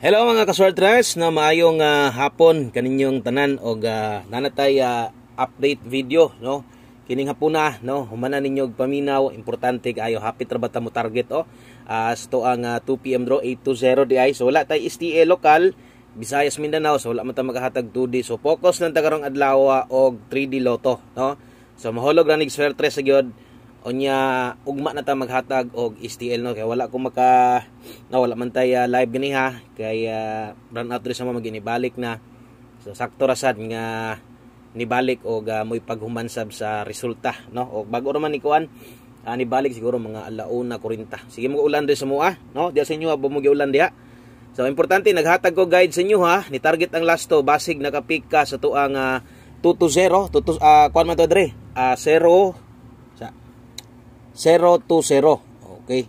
Hello mga kaswartras na maayong uh, hapon kaninyong tanan og uh, ah, nanatay uh, update video no. Kining hapuna no humana ninyo og paminaw importante kaayo happy trabata mo target oh. As to ang uh, 2 PM draw 820 di so wala tay STA local Visayas Mindanao so wala man ta magahatag 2D so focus lang ta karong adlaw og 3D loto no. So mahulog ra nig swerte sa gyud onya ugma na ta maghatag og STL no kay wala ko maka na wala man tay uh, ah, live gani ha kay uh, run out sa mga ginibalik na so sakto ra sad nga nibalik og uh, moy paghumansab sa resulta no og bago ra man ni kuan uh, nibalik siguro mga alauna 40 sige mo ulan sa mo ah no diya sa inyo abo mo giulan diha so importante naghatag ko guide sa inyo ha ni target ang last to basig nakapika sa tuang uh, 2 to uh, kuan man to dre uh, 0 020. Okay.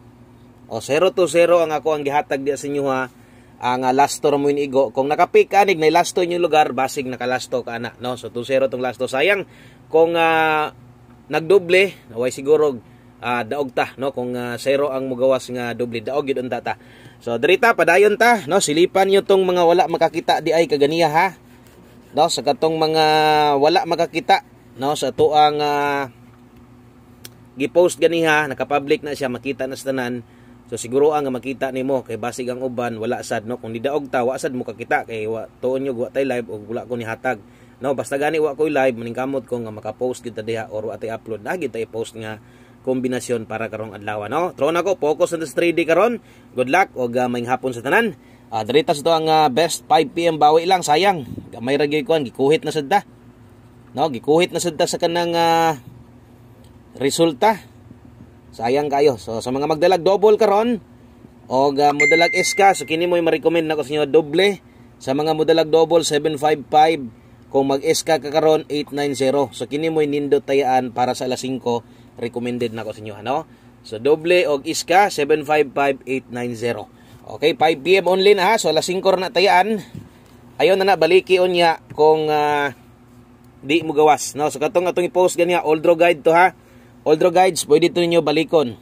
O 020 ang ako ang gihatag diya sa inyo ha. Ang uh, lasto ra mo igo. Kung nakapick anig na lasto inyo lugar, basig nakalasto ka na, no? So 20 tong lasto. Sayang kung uh, nagdoble, way siguro uh, daog ta, no? Kung uh, 0 ang mugawas nga doble, daog gid unta ta. So dirita padayon ta, no? Silipan niyo tong mga wala makakita di ay kaganiya ha. No, sa katong mga wala makakita, no? Sa tuang uh, gipost ganiha nakapublic na siya makita na sa tanan so siguro ang makita nimo kay basig ang uban wala sad no kung didaog ta wa sad mo kakita kay wa tuon nyo guwatay live og wala ko ni hatag no basta gani wa koy live kamot ko nga makapost gid ta diha or wa upload na gid post nga kombinasyon para karong adlaw no tron ako focus on the 3D karon good luck og uh, hapon sa tanan uh, ah, diritas to ang uh, best 5 pm bawi lang sayang may ra gyud ko gikuhit na sad ta no gikuhit na sad ta sa kanang uh, resulta. Sayang kayo. So sa mga magdalag double karon og uh, modalag SK so kini mo ma-recommend nako sa inyo doble sa mga modalag double 755 kung mag SK ka karon 890 so kini mo nindo tayaan para sa alas 5 recommended nako sa inyo ano so doble og SK 755 890 okay 5 PM only na ha so alas 5 na tayaan ayon na na baliki on niya kung uh, di mo gawas no so katong atong i-post ganiya all draw guide to ha Oldro guides pwede to ninyo balikon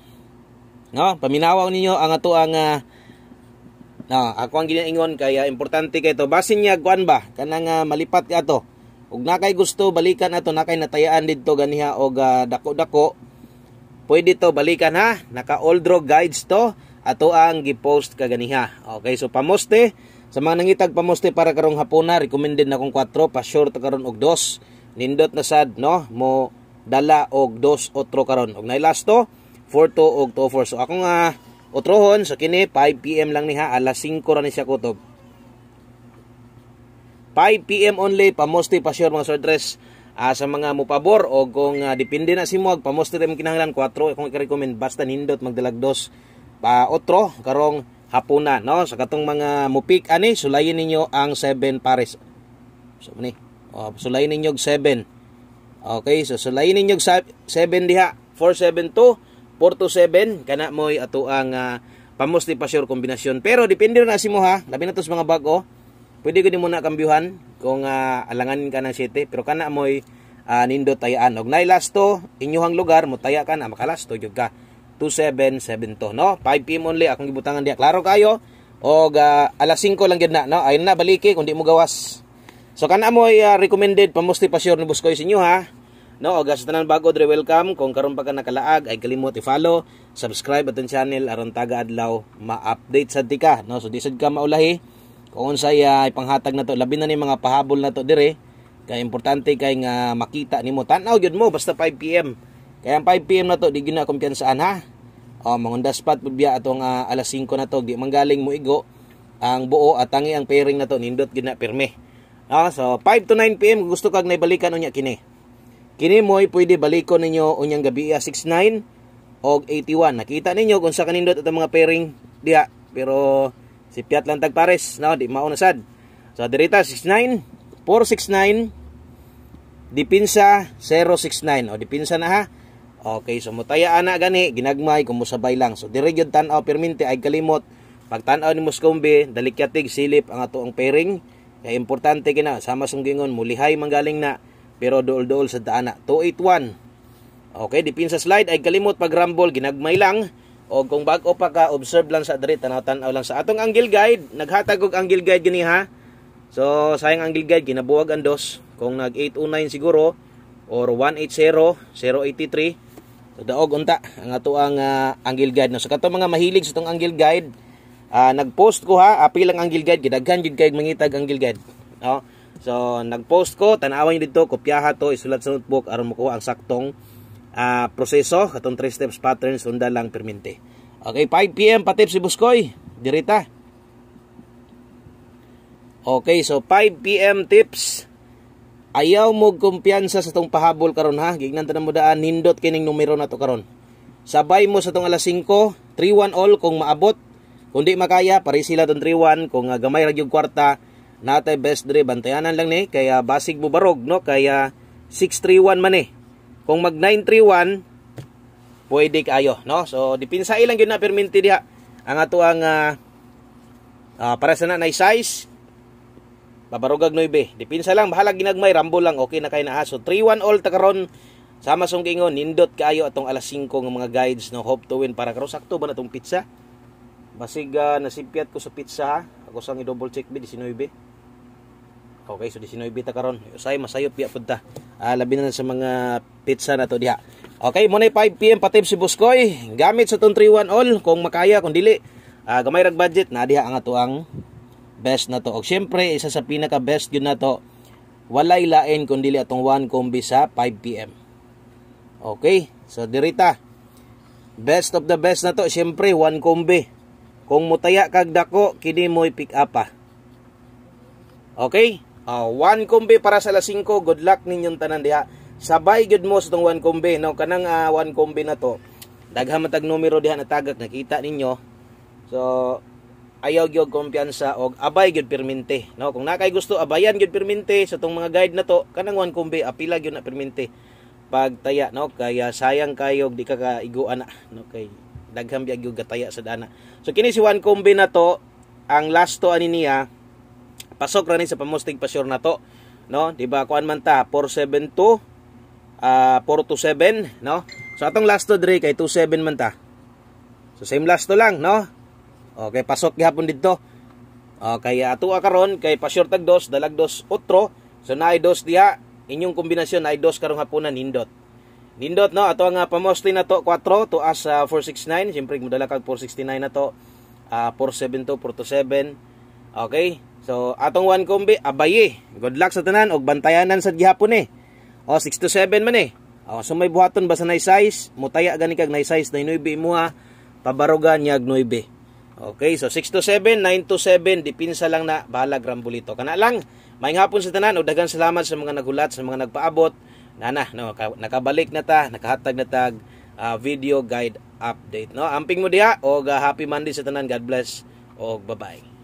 no paminawaw ninyo ang ato ang uh, no, ako ang ginaingon kaya importante kay to basin niya kuan ba kanang uh, malipat ka to ug nakay gusto balikan ato nakay natayaan didto ganiha og ah, dako-dako pwede to balikan ha naka oldro guides to ato ang gipost kaganiha okay so pamoste sa mga nangitag pamoste para karong hapon recommended na kong 4 pa sure ta karon og 2 nindot na sad no mo dala og dos otro karon og nay lasto 42 og 24 so ako nga utrohon so kini 5 pm lang niha alas 5 ra ni siya kutob 5 pm only pa pamosti pa sure mga sordres uh, ah, sa mga mupabor o kung uh, depende na si mo pamosti rin kinahanglan 4 kung i-recommend basta nindot magdalagdos pa otro karong hapuna no sa so, katong mga mupik ani sulayin ninyo ang 7 pares so ni oh, sulayin ninyo og 7 Okay, so sulayin ninyo 7 diha. 472, 427, kana mo'y ato ang uh, ah, pamusti pa sure kombinasyon. Pero depende na si mo ha, labi na tos mga bago. Pwede ko din muna kambyuhan kung uh, ah, alangan ka ng 7. Pero kana mo'y uh, nindo tayaan. Og nay lasto, inyuhang lugar, mutaya ka na, makalasto, yun ka. 2772, no? 5 p.m. only, akong gibutangan diya. Klaro kayo. Og uh, alas 5 lang yun na, no? Ayun na, balike, kung di mo gawas. So kana mo ay uh, recommended pamusti pa sure ni Buskoy sa inyo ha. No, og sa tanan bago dre welcome. Kung karon pa ka nakalaag ay kalimot i-follow, subscribe aton channel aron taga adlaw ma-update sad tika, no. So disod ka maulahi kung unsay uh, ipanghatag na to, labi na ni mga pahabol na to dire. Kay importante kay nga makita nimo tanaw aw gyud mo basta 5 PM. Kay ang 5 PM na to di gina kumpiyansaan ha. O mangunda spot pud biya atong uh, alas 5 na to, di manggaling mo igo ang buo at tangi ang pairing na to nindot gina pirme. Ah, so 5 to 9 PM gusto kag naibalikan unya kini. Kini moy pwede balikon ninyo unyang gabi 69 ah, og 81. Nakita ninyo kung sa kanindot at mga pairing diha pero si Piat lang tagpares, no di mauna sad. So direta 69 469 Dipinsa 069 o dipinsa na ha. Okay, so mutaya ana gani ginagmay kung musabay lang. So dire gyud tan-aw perminte ay kalimot. Pag tan-aw ni Muskombe, dalikyatig silip ang atoang pairing kaya importante kina sama sunggingon mulihay manggaling na pero dool-dool sa daana 281. Okay, dipin sa slide ay kalimot pag rumble ginagmay lang o kung bago pa ka observe lang sa diri tanaw-tanaw lang sa atong angle guide naghatag og angle guide gani ha. So sayang angle guide ginabuwag ang dos kung nag 809 siguro or 180 083 so daog unta ang ato uh, angle guide no. So kato mga mahilig sa tong angle guide uh, nagpost ko ha apil ah, ang angle guide gidaghan gid kay mangitag angle guide no so nagpost ko tanawa niyo dito kopyaha to isulat sa notebook aron makuha ang saktong uh, proseso katong 3 steps pattern sunda lang permente okay 5 pm pa tips si Buskoy dirita okay so 5 pm tips ayaw mo kumpiyansa sa tong pahabol karon ha gignan mo daan nindot kining numero na to karon sabay mo sa tong alas 5 31 all kung maabot Kundi makaya, pari sila doon 3 Kung uh, gamay ragyog kwarta, natay best dre. Bantayanan lang ni. Kaya basig bubarog, no? Kaya 631 man eh. Kung mag 931, pwede kayo, no? So, dipinsa ilang yun na perminti diha. Ang ato ang uh, uh, para sa na na size, Babarugag 9. Dipinsa lang, bahala ginagmay, rambo lang, okay na kay na aso. 31 1 all takaron. Sama song kingon, nindot kayo atong alas 5 ng mga guides no hope to win para karong sakto ba natong pizza. Basig uh, nasipyat ko sa pizza. Ako sang i-double check bi 19. Okay, so 19 ta karon. Usay masayop ya pud ta. Ah, labi na, na sa mga pizza na to diha. Okay, mo 5 PM patip si Buskoy. Gamit sa tong 31 all kung makaya kung dili. Ah, gamay rag budget na diha ang ato ang best na to. Og syempre, isa sa pinaka best yun na to. Walay lain kun dili atong 1 kombi sa 5 PM. Okay, so dirita. Best of the best na to, syempre 1 kombi. Kung mutaya kag dako, kini mo'y pick up ah. Okay? Uh, one kumbi para sa lasing Good luck ninyong tanan diha. Sabay good mo sa tong one kumbi. No, kanang uh, one kumbi na to. Daghamatag numero diha na tagak. Nakita ninyo. So, ayaw gyud kumpiyansa og abay gyud permente. No, kung nakay gusto, abayan gyud permente sa so, tong mga guide na to. Kanang one kumbi, apila gyud na perminte pagtaya no kaya sayang kayo di ka kaiguan na no kay daghang biag yung gataya sa dana so kini si one combi na to ang last to ani niya pasok ra ni sa pamustig pasyor na to no di ba kuan man ta 472 uh, 427 no so atong last to dre kay 27 man ta so same last to lang no okay pasok gihapon didto okay atuwa karon kay pasyor tag dos dalag dos otro so naay dos diha inyong kombinasyon naay dos karong hapunan hindot Nindot no ato nga uh, pamosti na to 4 to as uh, 469 syempre mudala kag 469 na to uh, 472 427 okay so atong one kombi abaye eh. good luck sa tanan og bantayanan sa gihapon eh o 6 to 7 man eh o, so may buhaton ba sa nay size mutaya gani kag nay size na 9 mo ha pabarugan yag 9 okay so 6 to 7 9 to 7 dipinsa lang na balag rambulito kana lang may hapon sa tanan o daghang salamat sa mga nagulat sa mga nagpaabot Nana, no, nakabalik na ta, nakahatag na tag uh, video guide update, no. Amping mo diha og uh, happy Monday sa tanan. God bless og bye-bye.